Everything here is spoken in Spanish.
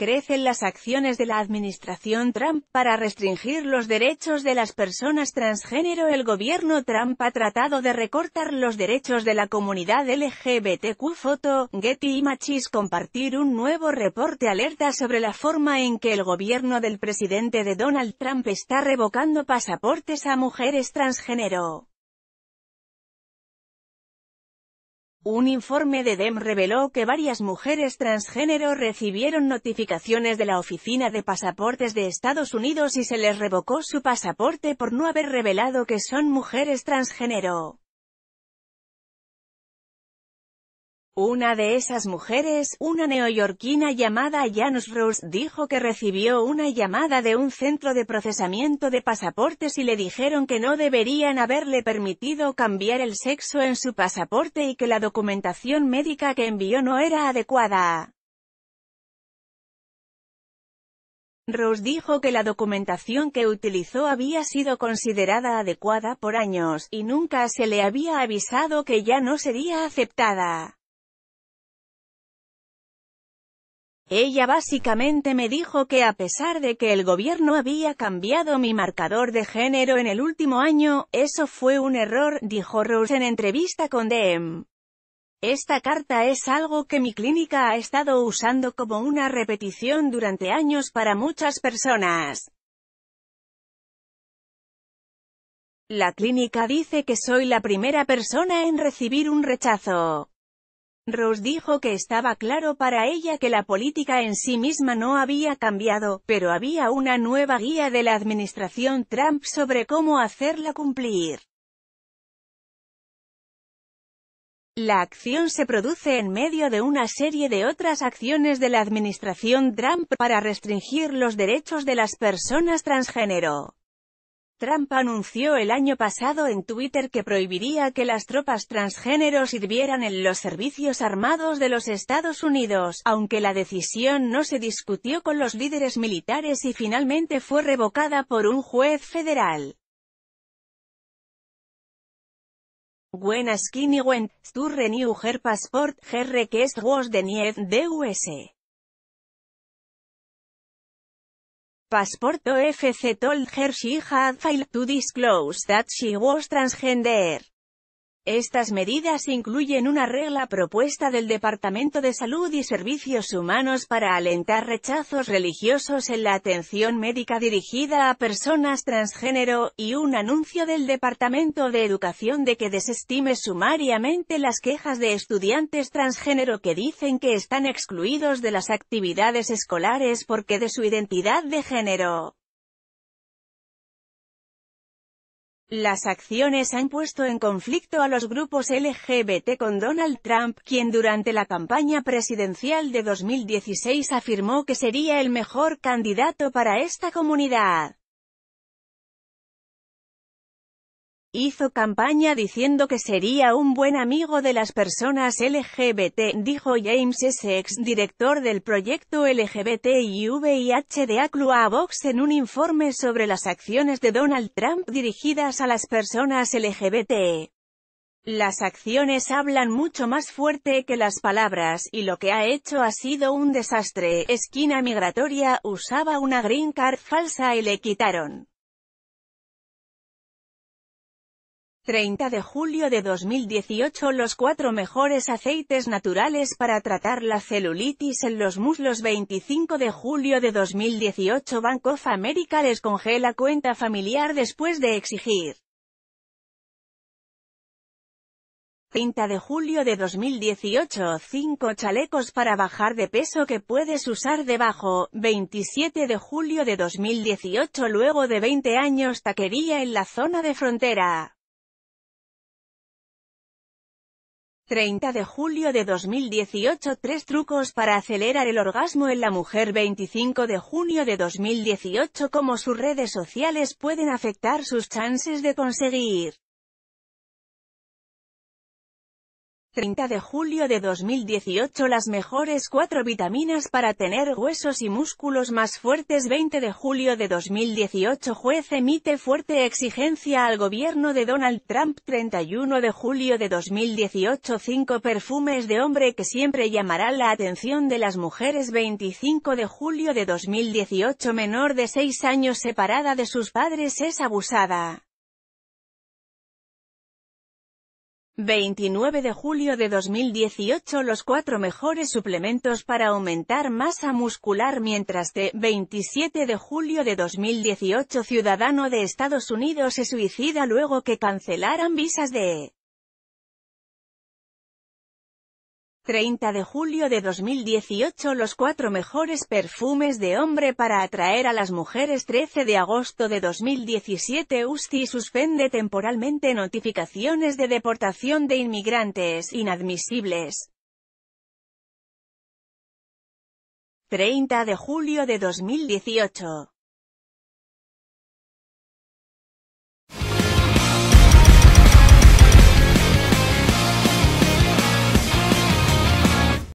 crecen las acciones de la administración Trump para restringir los derechos de las personas transgénero. El gobierno Trump ha tratado de recortar los derechos de la comunidad LGBTQ. Foto, Getty machis compartir un nuevo reporte alerta sobre la forma en que el gobierno del presidente de Donald Trump está revocando pasaportes a mujeres transgénero. Un informe de DEM reveló que varias mujeres transgénero recibieron notificaciones de la Oficina de Pasaportes de Estados Unidos y se les revocó su pasaporte por no haber revelado que son mujeres transgénero. Una de esas mujeres, una neoyorquina llamada Janus Rose, dijo que recibió una llamada de un centro de procesamiento de pasaportes y le dijeron que no deberían haberle permitido cambiar el sexo en su pasaporte y que la documentación médica que envió no era adecuada. Rose dijo que la documentación que utilizó había sido considerada adecuada por años, y nunca se le había avisado que ya no sería aceptada. Ella básicamente me dijo que a pesar de que el gobierno había cambiado mi marcador de género en el último año, eso fue un error, dijo Rose en entrevista con Dem. Esta carta es algo que mi clínica ha estado usando como una repetición durante años para muchas personas. La clínica dice que soy la primera persona en recibir un rechazo. Rose dijo que estaba claro para ella que la política en sí misma no había cambiado, pero había una nueva guía de la administración Trump sobre cómo hacerla cumplir. La acción se produce en medio de una serie de otras acciones de la administración Trump para restringir los derechos de las personas transgénero. Trump anunció el año pasado en Twitter que prohibiría que las tropas transgénero sirvieran en los servicios armados de los Estados Unidos, aunque la decisión no se discutió con los líderes militares y finalmente fue revocada por un juez federal. Passport FC told her she had failed to disclose that she was transgender. Estas medidas incluyen una regla propuesta del Departamento de Salud y Servicios Humanos para alentar rechazos religiosos en la atención médica dirigida a personas transgénero, y un anuncio del Departamento de Educación de que desestime sumariamente las quejas de estudiantes transgénero que dicen que están excluidos de las actividades escolares porque de su identidad de género. Las acciones han puesto en conflicto a los grupos LGBT con Donald Trump, quien durante la campaña presidencial de 2016 afirmó que sería el mejor candidato para esta comunidad. Hizo campaña diciendo que sería un buen amigo de las personas LGBT, dijo James Essex, director del proyecto LGBT y VIH de Aclua Vox en un informe sobre las acciones de Donald Trump dirigidas a las personas LGBT. Las acciones hablan mucho más fuerte que las palabras, y lo que ha hecho ha sido un desastre. Esquina migratoria, usaba una green card falsa y le quitaron. 30 de julio de 2018 Los cuatro mejores aceites naturales para tratar la celulitis en los muslos 25 de julio de 2018 Bank of America les congela cuenta familiar después de exigir 30 de julio de 2018 5 chalecos para bajar de peso que puedes usar debajo, 27 de julio de 2018 Luego de 20 años taquería en la zona de frontera. 30 de julio de 2018 Tres trucos para acelerar el orgasmo en la mujer 25 de junio de 2018 Cómo sus redes sociales pueden afectar sus chances de conseguir 30 de julio de 2018 Las mejores 4 vitaminas para tener huesos y músculos más fuertes 20 de julio de 2018 Juez emite fuerte exigencia al gobierno de Donald Trump 31 de julio de 2018 5 perfumes de hombre que siempre llamará la atención de las mujeres 25 de julio de 2018 Menor de 6 años separada de sus padres es abusada. 29 de julio de 2018 los cuatro mejores suplementos para aumentar masa muscular mientras que 27 de julio de 2018 ciudadano de Estados Unidos se suicida luego que cancelaran visas de 30 de julio de 2018 Los cuatro mejores perfumes de hombre para atraer a las mujeres 13 de agosto de 2017 Usti suspende temporalmente notificaciones de deportación de inmigrantes inadmisibles. 30 de julio de 2018